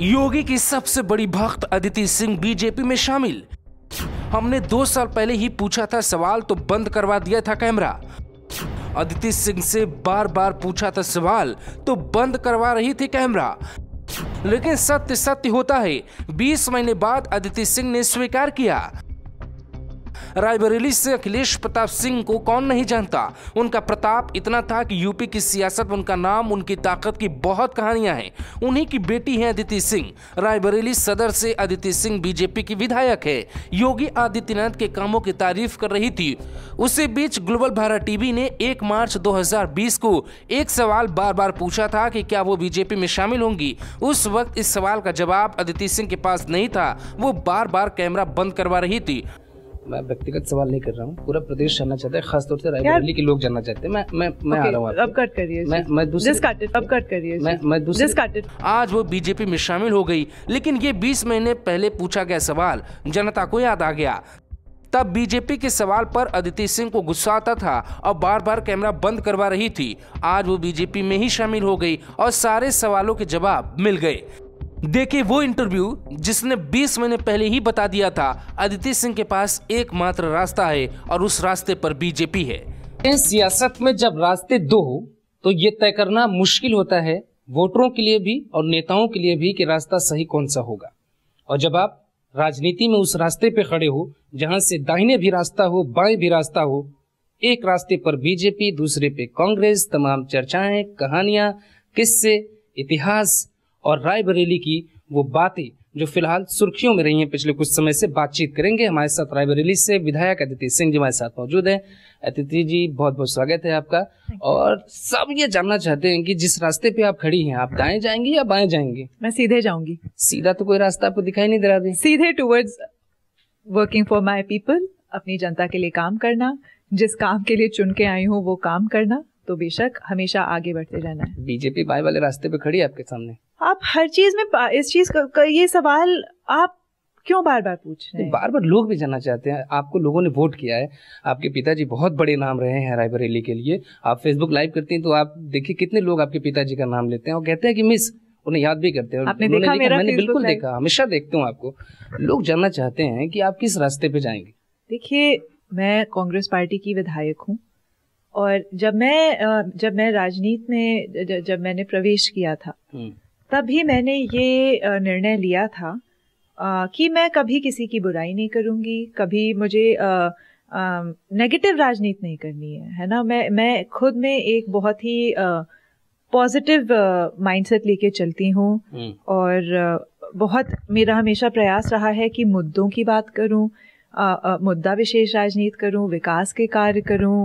योगी की सबसे बड़ी भक्त अदिति सिंह बीजेपी में शामिल हमने दो साल पहले ही पूछा था सवाल तो बंद करवा दिया था कैमरा अदिति सिंह से बार बार पूछा था सवाल तो बंद करवा रही थी कैमरा लेकिन सत्य सत्य होता है 20 महीने बाद अदिति सिंह ने स्वीकार किया रायबरेली से अखिलेश प्रताप सिंह को कौन नहीं जानता उनका प्रताप इतना था कि यूपी की सियासत में उनका नाम उनकी ताकत की बहुत कहानियां हैं उन्हीं की बेटी हैं अदिति सिंह रायबरेली सदर से अदिति सिंह बीजेपी की विधायक है योगी आदित्यनाथ के कामों की तारीफ कर रही थी उसी बीच ग्लोबल भारत टीवी ने एक मार्च दो को एक सवाल बार बार पूछा था की क्या वो बीजेपी में शामिल होंगी उस वक्त इस सवाल का जवाब अदिति सिंह के पास नहीं था वो बार बार कैमरा बंद करवा रही थी मैं व्यक्तिगत सवाल नहीं कर रहा हूँ पूरा प्रदेश जानना चाहता है खासतौर से रायबरेली के लोग जानना चाहते हैं मैं मैं मैं okay, आ रहा अब कट करिए मैं मैं अब कट करिए मैं मैं आज वो बीजेपी में शामिल हो गई लेकिन ये बीस महीने पहले पूछा गया सवाल जनता को याद आ गया तब बीजेपी के सवाल पर अदिति सिंह को गुस्सा आता था और बार बार कैमरा बंद करवा रही थी आज वो बीजेपी में ही शामिल हो गई और सारे सवालों के जवाब मिल गए देखिए वो इंटरव्यू जिसने 20 महीने पहले ही बता दिया था आदित्य सिंह के पास एकमात्र रास्ता है और उस रास्ते पर बीजेपी है इस सियासत में जब रास्ते दो हो तो ये तय करना मुश्किल होता है वोटरों के लिए भी और नेताओं के लिए भी कि रास्ता सही कौन सा होगा और जब आप राजनीति में उस रास्ते पे खड़े हो जहां से दाहिने भी रास्ता हो बाएं भी रास्ता हो एक रास्ते पर बीजेपी दूसरे पे कांग्रेस तमाम चर्चाएं कहानियां किस्से इतिहास और रायबरेली की वो बातें जो फिलहाल सुर्खियों में रही हैं पिछले कुछ समय से बातचीत करेंगे हमारे साथ रायबरेली से विधायक अदिति सिंह जी हमारे साथ मौजूद हैं अदिति जी बहुत बहुत स्वागत है आपका और सब ये जानना चाहते हैं कि जिस रास्ते पे आप खड़ी हैं आप हाँ। दाएं जाएंगे या बाएं जाएंगे मैं सीधे जाऊंगी सीधा तो कोई रास्ता आपको दिखाई नहीं दे रहा सीधे towards working for my people अपनी जनता के लिए काम करना जिस काम के लिए चुन के आई हूँ वो काम करना तो बेशक हमेशा आगे बढ़ते रहना है बीजेपी बाएं वाले रास्ते पे खड़ी है आपके सामने आप हर चीज में इस चीज का ये सवाल आप क्यों बार बार पूछ रहे हैं बार बार लोग भी जानना चाहते हैं आपको लोगों ने वोट किया है आपके पिताजी बहुत बड़े नाम रहे हैं रायबरेली के लिए आप फेसबुक लाइव करती हैं तो आप देखिए कितने लोग आपके पिताजी का नाम लेते हैं और कहते हैं कि मिस उन्हें याद भी करते हैं आपने देखा, मेरा मैंने बिल्कुल देखा हमेशा देखते हूँ आपको लोग जानना चाहते हैं कि आप किस रास्ते पे जाएंगे देखिए मैं कांग्रेस पार्टी की विधायक हूँ और जब मैं जब मैं राजनीति में जब मैंने प्रवेश किया था हम्म। तभी मैंने ये निर्णय लिया था कि मैं कभी किसी की बुराई नहीं करूँगी कभी मुझे नेगेटिव राजनीति नहीं करनी है है ना मैं मैं खुद में एक बहुत ही पॉजिटिव माइंडसेट लेके चलती हूँ हम्म। और बहुत मेरा हमेशा प्रयास रहा है कि मुद्दों की बात करूँ मुद्दा विशेष राजनीति करूँ विकास के कार्य करूँ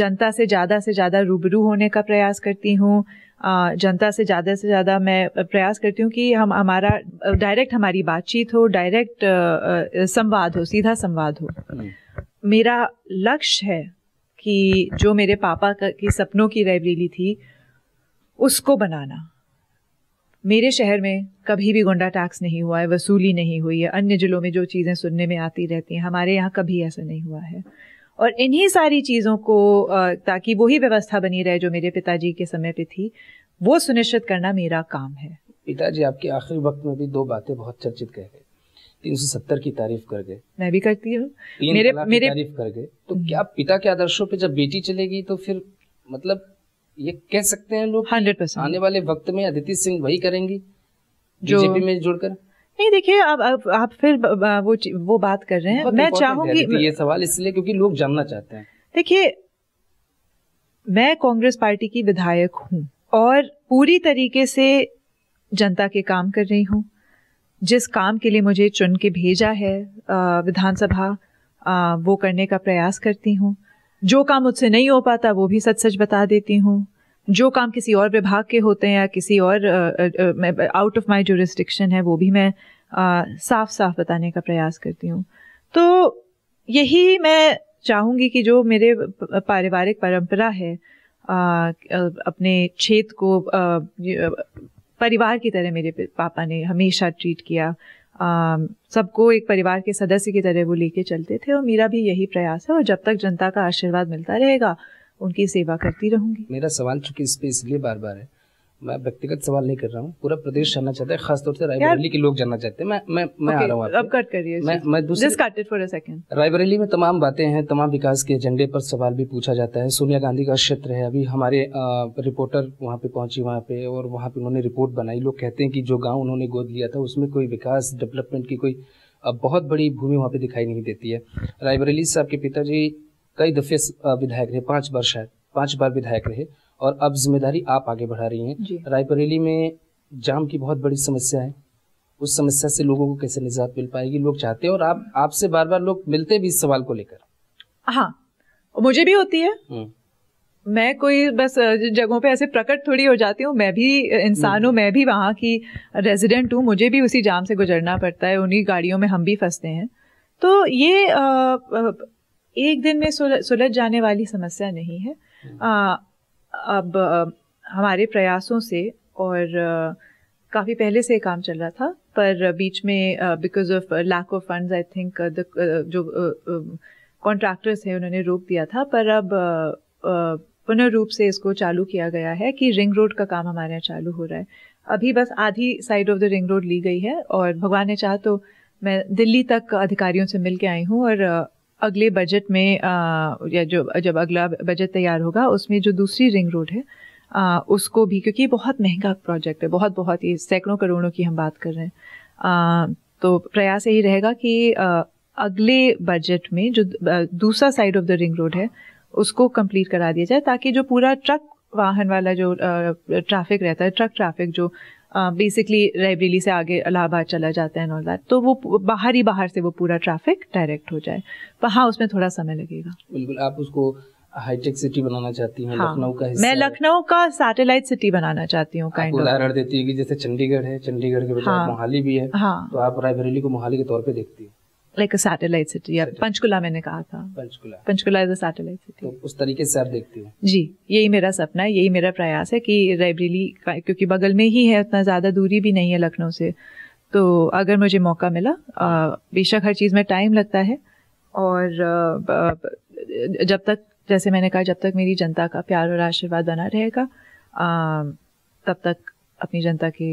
जनता से ज़्यादा से ज़्यादा रूबरू होने का प्रयास करती हूँ जनता से ज़्यादा से ज़्यादा मैं प्रयास करती हूँ कि हम हमारा डायरेक्ट हमारी बातचीत हो डायरेक्ट संवाद हो सीधा संवाद हो मेरा लक्ष्य है कि जो मेरे पापा की सपनों की लाइब्रेरी थी उसको बनाना मेरे शहर में कभी भी गुंडा टैक्स नहीं हुआ है वसूली नहीं हुई है अन्य जिलों में जो चीज़ें सुनने में आती रहती हैं हमारे यहाँ कभी ऐसा नहीं हुआ है और इन्हीं सारी चीज़ों को ताकि वही व्यवस्था बनी रहे जो मेरे पिताजी के समय पे थी वो सुनिश्चित करना मेरा काम है पिताजी आपके आखिरी वक्त में भी दो बातें बहुत चर्चित कह गए तीन सौ सत्तर की तारीफ कर गए मैं भी करती हूँ मेरे मेरे तारीफ कर गए तो हम्म। क्या पिता के आदर्शों पे जब बेटी चलेगी तो फिर मतलब ये कह सकते हैं लोग हंड्रेड परसेंट आने वाले वक्त में अदिति सिंह वही करेंगी जो बीजेपी में जुड़कर नहीं देखिए अब आप, आप फिर वो वो बात कर रहे हैं मैं चाहूंगी ये सवाल इसलिए क्योंकि लोग जानना चाहते हैं देखिए मैं कांग्रेस पार्टी की विधायक हूं और पूरी तरीके से जनता के काम कर रही हूँ जिस काम के लिए मुझे चुन के भेजा है विधानसभा वो करने का प्रयास करती हूँ जो काम मुझसे नहीं हो पाता वो भी सच सच बता देती हूँ जो काम किसी और विभाग के होते हैं या किसी और आउट ऑफ माय जुरिस्डिक्शन है वो भी मैं साफ साफ बताने का प्रयास करती हूँ तो यही मैं चाहूँगी कि जो मेरे पारिवारिक परंपरा है आ, अपने क्षेत्र को आ, परिवार की तरह मेरे पापा ने हमेशा ट्रीट किया सबको एक परिवार के सदस्य की तरह वो लेके चलते थे और मेरा भी यही प्रयास है और जब तक जनता का आशीर्वाद मिलता रहेगा उनकी सेवा करती रहूंगी मेरा सवाल चूंकि इस पे इसलिए बार बार है मैं व्यक्तिगत सवाल नहीं कर रहा हूँ पूरा प्रदेश जानना चाहता है खासतौर से रायबरेली के लोग जानना चाहते हैं मैं मैं मैं okay, आ रहा कट करिए मैं मैं दूसरे रायबरेली में तमाम बातें हैं तमाम विकास के एजेंडे पर सवाल भी पूछा जाता है सोनिया गांधी का क्षेत्र है अभी हमारे आ, रिपोर्टर वहाँ पे पहुंची वहाँ पे और वहाँ पे उन्होंने रिपोर्ट बनाई लोग कहते हैं कि जो गाँव उन्होंने गोद लिया था उसमें कोई विकास डेवलपमेंट की कोई बहुत बड़ी भूमि वहाँ पे दिखाई नहीं देती है रायबरेली साहब के पिताजी कई दफे विधायक रहे पांच बार शायद पांच बार विधायक रहे और अब जिम्मेदारी आप आगे बढ़ा रही हैं रायबरेली में जाम की बहुत बड़ी समस्या है उस समस्या से लोगों को कैसे निजात मिल पाएगी लोग चाहते हैं और आप आपसे बार बार लोग मिलते भी इस सवाल को लेकर हाँ मुझे भी होती है हम्म। मैं कोई बस जगहों पे ऐसे प्रकट थोड़ी हो जाती हूँ मैं भी इंसान हम्म। हूँ मैं भी वहाँ की रेजिडेंट हूँ मुझे भी उसी जाम से गुजरना पड़ता है उन्हीं गाड़ियों में हम भी फंसते हैं तो ये आ, आ, एक दिन में सुलझ जाने वाली समस्या नहीं है हम्म। आ, अब आ, हमारे प्रयासों से और काफ़ी पहले से काम चल रहा था पर बीच में because of lack of funds I think जो कॉन्ट्रैक्टर्स हैं उन्होंने रोक दिया था पर अब uh, पुनः रूप से इसको चालू किया गया है कि रिंग रोड का काम हमारे यहाँ चालू हो रहा है अभी बस आधी side of the ring road ली गई है और भगवान ने चाह तो मैं दिल्ली तक अधिकारियों से मिल के आई हूँ और अगले बजट में आ, या जो जब अगला बजट तैयार होगा उसमें जो दूसरी रिंग रोड है आ, उसको भी क्योंकि ये बहुत महंगा प्रोजेक्ट है बहुत बहुत ही सैकड़ों करोड़ों की हम बात कर रहे हैं आ, तो प्रयास यही रहेगा कि आ, अगले बजट में जो दूसरा side of the ring road है उसको कंप्लीट करा दिया जाए ताकि जो पूरा ट्रक वाहन वाला जो ट्रैफिक रहता है ट्रक ट्रैफिक जो बेसिकली रायबरेली से आगे इलाहाबाद चला जाता है एंड तो वो बाहर ही बाहर से वो पूरा ट्रैफिक डायरेक्ट हो जाए पर हाँ उसमें थोड़ा समय लगेगा बिल्कुल आप उसको हाईटेक सिटी बनाना चाहती हैं हाँ, लखनऊ का मैं लखनऊ का सैटेलाइट सिटी बनाना चाहती हूँ उदाहरण देती है कि जैसे चंडीगढ़ है चंडीगढ़ के बजाय हाँ, मोहाली भी है हाँ, तो आप रायबरेली को मोहाली के तौर पे देखती है लाइक अ सैटेलाइट सिटी या पंचकुला मैंने कहा था Panchkula Panchkula is a satellite city तो उस तरीके से आप देखते हो जी यही मेरा सपना है यही मेरा प्रयास है कि रायबरेली क्योंकि बगल में ही है उतना ज़्यादा दूरी भी नहीं है लखनऊ से तो अगर मुझे मौका मिला बेशक हर चीज़ में टाइम लगता है और जब तक जैसे मैंने कहा जब तक मेरी जनता का प्यार और आशीर्वाद बना रहेगा तब तक अपनी जनता के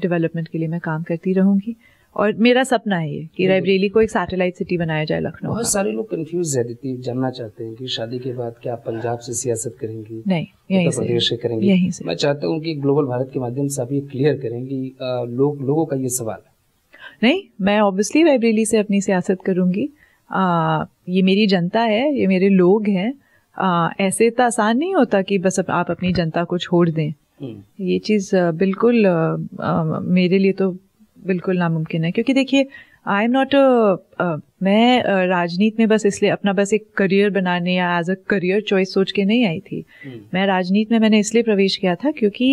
डेवलपमेंट के लिए मैं काम करती रहूंगी और मेरा सपना है ये कि हम्म, हम्म। रायबरेली को एक सैटेलाइट सिटी बनाया जाए लखनऊ बहुत सारे लोग कंफ्यूज है दीदी जानना चाहते हैं कि शादी के बाद क्या आप पंजाब से सियासत करेंगी नहीं यही से प्रदेश से करेंगी यही से मैं चाहता हूँ कि ग्लोबल भारत के माध्यम से आप ये क्लियर करेंगी लोग लोगों का ये सवाल है नहीं मैं ऑब्वियसली रायबरेली से अपनी सियासत करूँगी ये मेरी जनता है ये मेरे लोग हैं ऐसे तो आसान नहीं होता कि बस आप अपनी जनता को छोड़ दें हम्म। ये चीज़ बिल्कुल मेरे लिए तो बिल्कुल नामुमकिन है क्योंकि देखिए आई एम नॉट मैं राजनीति में बस इसलिए अपना बस एक करियर बनाने या एज अ करियर चॉइस सोच के नहीं आई थी हम्म। मैं राजनीति में मैंने इसलिए प्रवेश किया था क्योंकि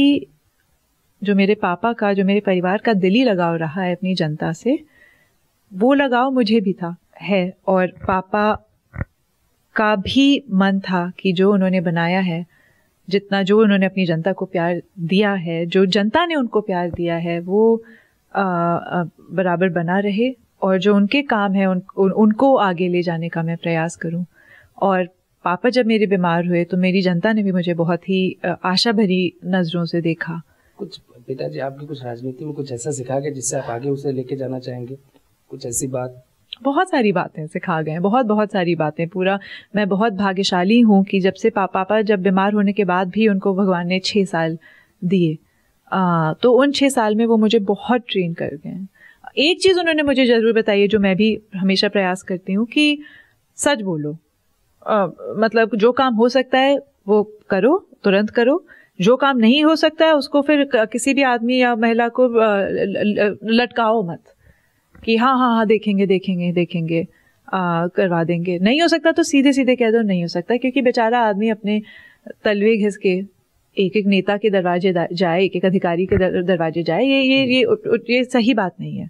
जो मेरे पापा का जो मेरे परिवार का दिली लगाव रहा है अपनी जनता से वो लगाव मुझे भी था है और पापा का भी मन था कि जो उन्होंने बनाया है जितना जो उन्होंने अपनी जनता को प्यार दिया है जो जनता ने उनको प्यार दिया है वो बराबर बना रहे और जो उनके काम है उन, उन, उनको आगे ले जाने का मैं प्रयास करूं और पापा जब मेरे बीमार हुए तो मेरी जनता ने भी मुझे बहुत ही आशा भरी नज़रों से देखा कुछ पिताजी आपने कुछ राजनीति में कुछ ऐसा सिखा गया जिससे आप आगे उसे लेके जाना चाहेंगे कुछ ऐसी बात बहुत सारी बातें सिखा गए बहुत बहुत सारी बातें पूरा मैं बहुत भाग्यशाली हूँ कि जब से पा, पापा जब बीमार होने के बाद भी उनको भगवान ने छः साल दिए आ, तो उन छः साल में वो मुझे बहुत ट्रेन कर गए एक चीज़ उन्होंने मुझे ज़रूर बताई है जो मैं भी हमेशा प्रयास करती हूँ कि सच बोलो आ, मतलब जो काम हो सकता है वो करो तुरंत करो जो काम नहीं हो सकता है उसको फिर किसी भी आदमी या महिला को लटकाओ मत कि हाँ हाँ हाँ देखेंगे देखेंगे देखेंगे आ, करवा देंगे नहीं हो सकता तो सीधे सीधे कह दो नहीं हो सकता क्योंकि बेचारा आदमी अपने तलवे घिस के एक एक नेता के दरवाजे जाए एक एक अधिकारी के दरवाजे जाए ये ये ये ये सही बात नहीं है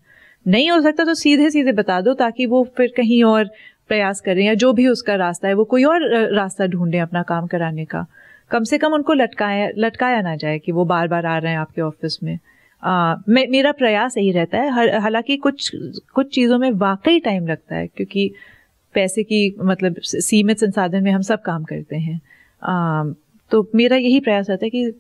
नहीं हो सकता तो सीधे सीधे बता दो ताकि वो फिर कहीं और प्रयास करें या जो भी उसका रास्ता है वो कोई और रास्ता ढूंढे अपना काम कराने का कम से कम उनको लटकाया लटकाया ना जाए कि वो बार बार आ रहे हैं आपके ऑफिस में आ, मे, मेरा प्रयास यही रहता है हालांकि कुछ कुछ चीज़ों में वाकई टाइम लगता है क्योंकि पैसे की मतलब सीमित संसाधन में हम सब काम करते हैं तो मेरा यही प्रयास रहता है कि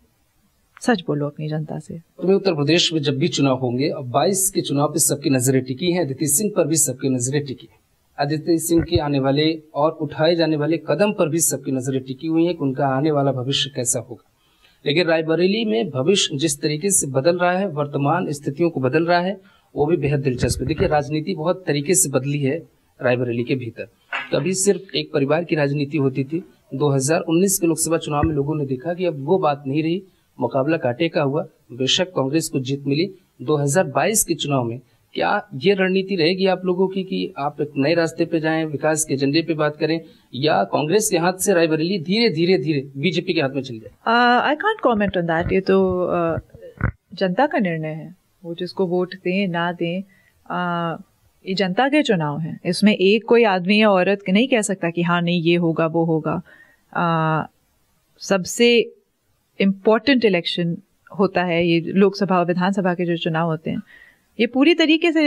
सच बोलो अपनी जनता से तुम्हें तो उत्तर प्रदेश में जब भी चुनाव होंगे अब बाईस के चुनाव पे सबकी नजरें टिकी हैं आदित्य सिंह पर भी सबकी नजरें टिकी हैं आदित्य सिंह के आने वाले और उठाए जाने वाले कदम पर भी सबकी नजरें टिकी हुई है कि उनका आने वाला भविष्य कैसा होगा लेकिन रायबरेली में भविष्य जिस तरीके से बदल रहा है वर्तमान स्थितियों को बदल रहा है वो भी बेहद दिलचस्प है देखिए राजनीति बहुत तरीके से बदली है रायबरेली के भीतर कभी सिर्फ एक परिवार की राजनीति होती थी 2019 के लोकसभा चुनाव में लोगों ने देखा कि अब वो बात नहीं रही मुकाबला काटे का हुआ बेशक कांग्रेस को जीत मिली 2022 के चुनाव में क्या ये रणनीति रहेगी आप लोगों की कि आप एक नए रास्ते पे जाएं विकास के एजेंडे पे बात करें या कांग्रेस के हाथ से रायबरेली धीरे धीरे धीरे बीजेपी के हाथ में चल जाए I cont comment on that ये तो uh, जनता का निर्णय है वो जिसको वोट दें ना दें uh, ये जनता के चुनाव हैं इसमें एक कोई आदमी या औरत नहीं कह सकता कि हाँ नहीं ये होगा वो होगा सबसे इम्पोर्टेंट इलेक्शन होता है ये लोकसभा और विधानसभा के जो चुनाव होते हैं ये पूरी तरीके से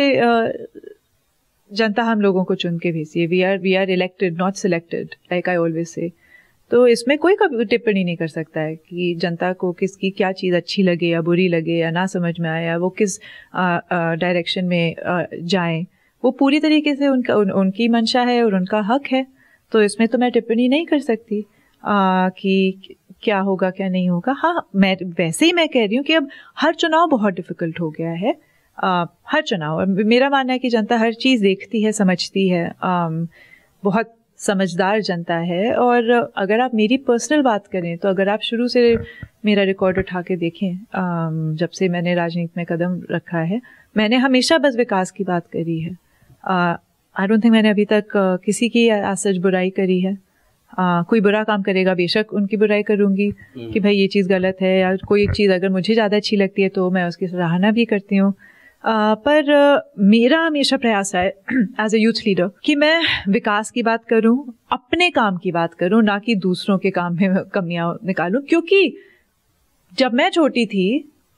जनता हम लोगों को चुन के भेजी है we are we are elected not selected like I always say तो इसमें कोई कभी टिप्पणी नहीं कर सकता है कि जनता को किसकी क्या चीज़ अच्छी लगे या बुरी लगे या ना समझ में आए या वो किस डायरेक्शन में जाएं वो पूरी तरीके से उनका उन, उनकी मंशा है और उनका हक है तो इसमें तो मैं टिप्पणी नहीं कर सकती आ, कि क्या होगा क्या नहीं होगा हाँ मैं वैसे ही मैं कह रही हूँ कि अब हर चुनाव बहुत डिफिकल्ट हो गया है आ, हर चुनाव मेरा मानना है कि जनता हर चीज़ देखती है समझती है आ, बहुत समझदार जनता है और अगर आप मेरी पर्सनल बात करें तो अगर आप शुरू से मेरा रिकॉर्ड उठा के देखें जब से मैंने राजनीति में कदम रखा है मैंने हमेशा बस विकास की बात करी है आई डोंट थिंक मैंने अभी तक किसी की आज सच बुराई करी है आ, कोई बुरा काम करेगा बेशक उनकी बुराई करूंगी हम्म। कि भाई ये चीज़ गलत है या कोई एक चीज़ अगर मुझे ज़्यादा अच्छी लगती है तो मैं उसकी सराहना भी करती हूँ पर मेरा हमेशा प्रयास है एज ए यूथ लीडर कि मैं विकास की बात करूं अपने काम की बात करूं ना कि दूसरों के काम में कमियां निकालूं क्योंकि जब मैं छोटी थी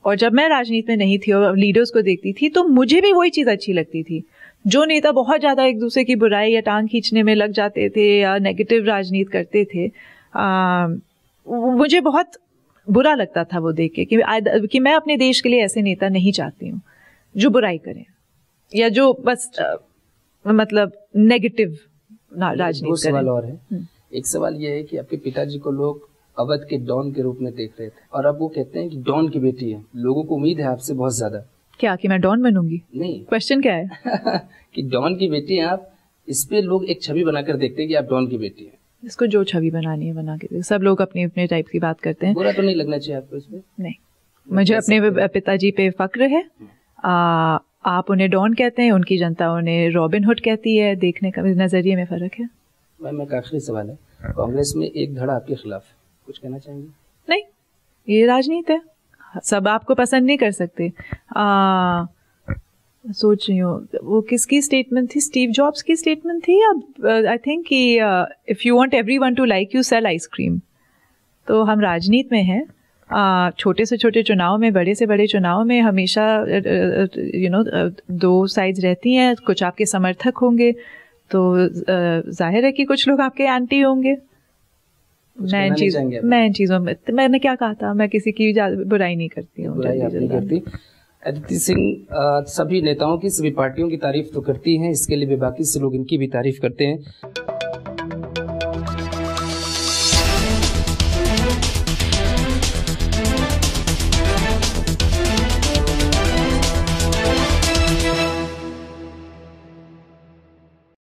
और जब मैं राजनीति में नहीं थी और लीडर्स को देखती थी तो मुझे भी वही चीज़ अच्छी लगती थी जो नेता बहुत ज़्यादा एक दूसरे की बुराई या टांग खींचने में लग जाते थे या नेगेटिव राजनीति करते थे आ, मुझे बहुत बुरा लगता था वो देख के कि, कि मैं अपने देश के लिए ऐसे नेता नहीं चाहती हूँ जो बुराई करें या जो बस आ, मतलब नेगेटिव राजनीति सवाल और है हम्म। एक सवाल ये है कि आपके पिताजी को लोग अवध के डॉन के रूप में देख रहे थे और अब वो कहते हैं कि डॉन की बेटी है लोगों को उम्मीद है आपसे बहुत ज्यादा क्या कि मैं डॉन बनूंगी नहीं क्वेश्चन क्या है कि डॉन की बेटी हैं आप इस पे लोग एक छवि बनाकर देखते हैं कि आप डॉन की बेटी हैं इसको जो छवि बनानी है बना के सब लोग अपने अपने टाइप की बात करते हैं बुरा तो नहीं लगना चाहिए आपको इसमें नहीं मुझे अपने पिताजी पे फक्र है आ, आप उन्हें डॉन कहते हैं उनकी जनता उन्हें रॉबिन हुड कहती है देखने का नजरिए में फर्क है मैम एक आखिरी सवाल है कांग्रेस में एक धड़ा आपके खिलाफ कुछ कहना चाहेंगे नहीं ये राजनीति है सब आपको पसंद नहीं कर सकते आ, सोच रही हूँ वो किसकी स्टेटमेंट थी स्टीव जॉब्स की स्टेटमेंट थी या आई uh, थिंक कि if you want everyone to like you sell ice cream तो हम राजनीति में हैं छोटे से छोटे चुनाव में बड़े से बड़े चुनाव में हमेशा यू uh, नो uh, दो साइड रहती हैं कुछ आपके समर्थक होंगे तो जाहिर है कि कुछ लोग आपके एंटी होंगे मैं चीज मैं इन चीज़ों में तो मैंने क्या कहा था मैं किसी की बुराई नहीं करती हूँ अदिति सिंह सभी नेताओं की सभी पार्टियों की तारीफ तो करती हैं इसके लिए बाकी से लोग इनकी भी तारीफ करते हैं